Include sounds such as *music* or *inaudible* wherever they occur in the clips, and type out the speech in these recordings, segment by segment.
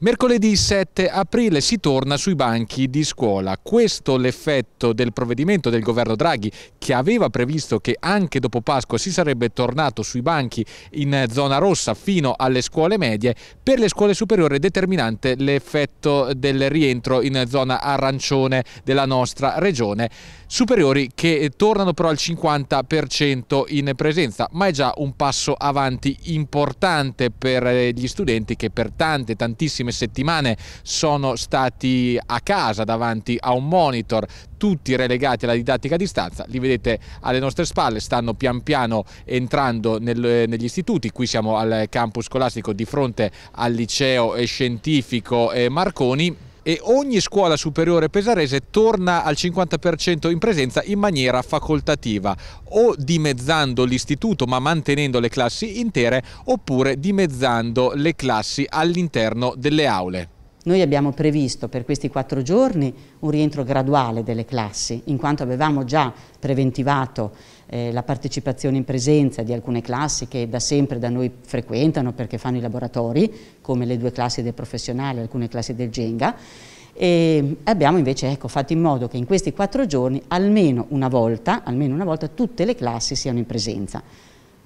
Mercoledì 7 aprile si torna sui banchi di scuola. Questo l'effetto del provvedimento del governo Draghi che aveva previsto che anche dopo Pasqua si sarebbe tornato sui banchi in zona rossa fino alle scuole medie, per le scuole superiori è determinante l'effetto del rientro in zona arancione della nostra regione, superiori che tornano però al 50% in presenza, ma è già un passo avanti importante per gli studenti che per tante tantissime ultime settimane sono stati a casa davanti a un monitor, tutti relegati alla didattica a distanza, li vedete alle nostre spalle, stanno pian piano entrando nel, negli istituti, qui siamo al campus scolastico di fronte al liceo eh, scientifico eh, Marconi e ogni scuola superiore pesarese torna al 50% in presenza in maniera facoltativa, o dimezzando l'istituto ma mantenendo le classi intere, oppure dimezzando le classi all'interno delle aule. Noi abbiamo previsto per questi quattro giorni un rientro graduale delle classi, in quanto avevamo già preventivato eh, la partecipazione in presenza di alcune classi che da sempre da noi frequentano perché fanno i laboratori, come le due classi del professionale e alcune classi del Genga, e abbiamo invece ecco, fatto in modo che in questi quattro giorni almeno una, volta, almeno una volta tutte le classi siano in presenza.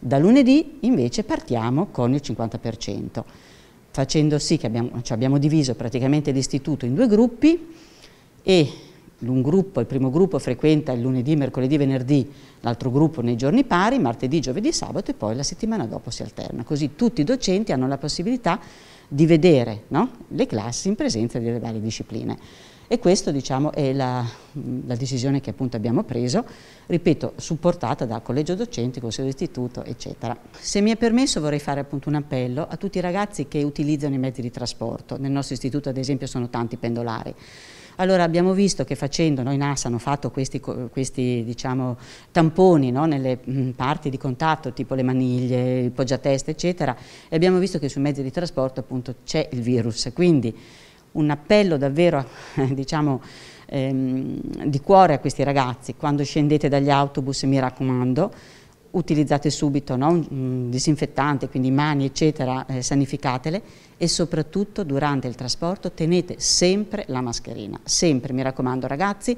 Da lunedì invece partiamo con il 50% facendo sì che abbiamo, cioè abbiamo diviso praticamente l'istituto in due gruppi e un gruppo, il primo gruppo frequenta il lunedì, mercoledì, venerdì, l'altro gruppo nei giorni pari, martedì, giovedì, sabato e poi la settimana dopo si alterna. Così tutti i docenti hanno la possibilità di vedere no? le classi in presenza delle varie discipline. E questa diciamo, è la, la, decisione che appunto abbiamo preso, ripeto, supportata dal collegio docenti, consiglio d'istituto, eccetera. Se mi è permesso vorrei fare appunto un appello a tutti i ragazzi che utilizzano i mezzi di trasporto. Nel nostro istituto ad esempio sono tanti pendolari. Allora abbiamo visto che facendo, noi NASA hanno fatto questi, questi diciamo, tamponi no? nelle mh, parti di contatto, tipo le maniglie, il poggiatesta, eccetera, e abbiamo visto che sui mezzi di trasporto appunto c'è il virus. Quindi un appello davvero *laughs* diciamo, ehm, di cuore a questi ragazzi, quando scendete dagli autobus mi raccomando, utilizzate subito no? un disinfettante, quindi mani eccetera, eh, sanificatele e soprattutto durante il trasporto tenete sempre la mascherina, sempre mi raccomando ragazzi,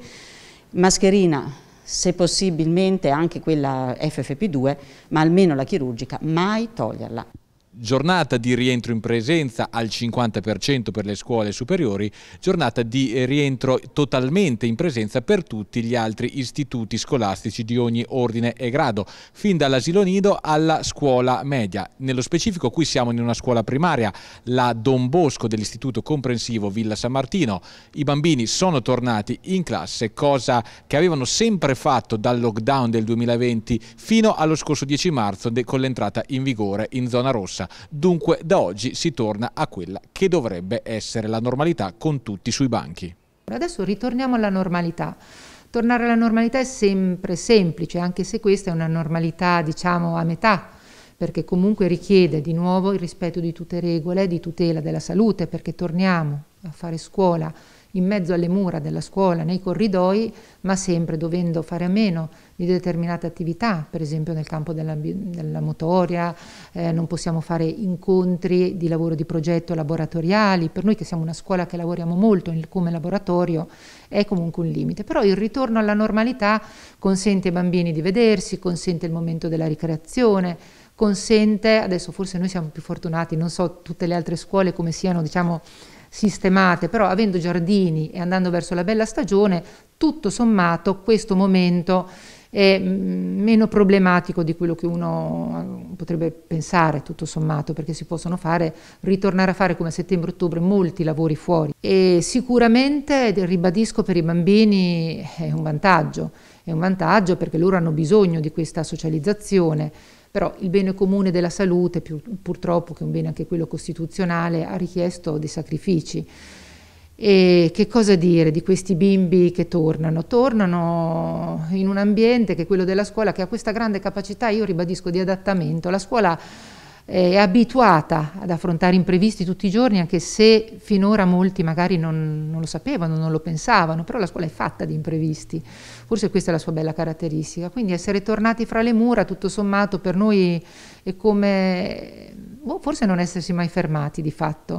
mascherina se possibilmente anche quella FFP2, ma almeno la chirurgica, mai toglierla giornata di rientro in presenza al 50% per le scuole superiori, giornata di eh, rientro totalmente in presenza per tutti gli altri istituti scolastici di ogni ordine e grado, fin dall'asilo nido alla scuola media. Nello specifico qui siamo in una scuola primaria, la Don Bosco dell'istituto comprensivo Villa San Martino. I bambini sono tornati in classe, cosa che avevano sempre fatto dal lockdown del 2020 fino allo scorso 10 marzo con l'entrata in vigore in zona rossa fiducia. Dunque da oggi si torna a quella che dovrebbe essere la normalità con tutti sui banchi. Adesso ritorniamo alla normalità. Tornare alla normalità è sempre semplice, anche se questa è una normalità diciamo a metà, perché comunque richiede di nuovo il rispetto di tutte le regole di tutela della salute, perché torniamo a fare scuola in mezzo alle mura della scuola, nei corridoi, ma sempre dovendo fare a meno di determinate attività, per esempio nel campo della, della motoria, eh, non possiamo fare incontri di lavoro di progetto laboratoriali, per noi che siamo una scuola che lavoriamo molto in, come laboratorio è comunque un limite, però il ritorno alla normalità consente ai bambini di vedersi, consente il momento della ricreazione, consente, adesso forse noi siamo più fortunati, non so tutte le altre scuole come siano diciamo sistemate, però avendo giardini e andando verso la bella stagione, tutto sommato questo momento è mm, meno problematico di quello che uno eh, potrebbe pensare tutto sommato perché si possono fare ritornare a fare come a settembre ottobre molti lavori fuori e sicuramente ribadisco per i bambini è un vantaggio è un vantaggio perché loro hanno bisogno di questa socializzazione però il bene comune della salute, più, purtroppo che è un bene anche quello costituzionale, ha richiesto dei sacrifici. E che cosa dire di questi bimbi che tornano? Tornano in un ambiente che è quello della scuola che ha questa grande capacità, io ribadisco, di adattamento. La scuola è abituata ad affrontare imprevisti tutti i giorni, anche se finora molti magari non, non, lo sapevano, non lo pensavano, però la scuola è fatta di imprevisti, forse questa è la sua bella caratteristica. Quindi essere tornati fra le mura, tutto sommato, per noi è come boh, forse non essersi mai fermati di fatto.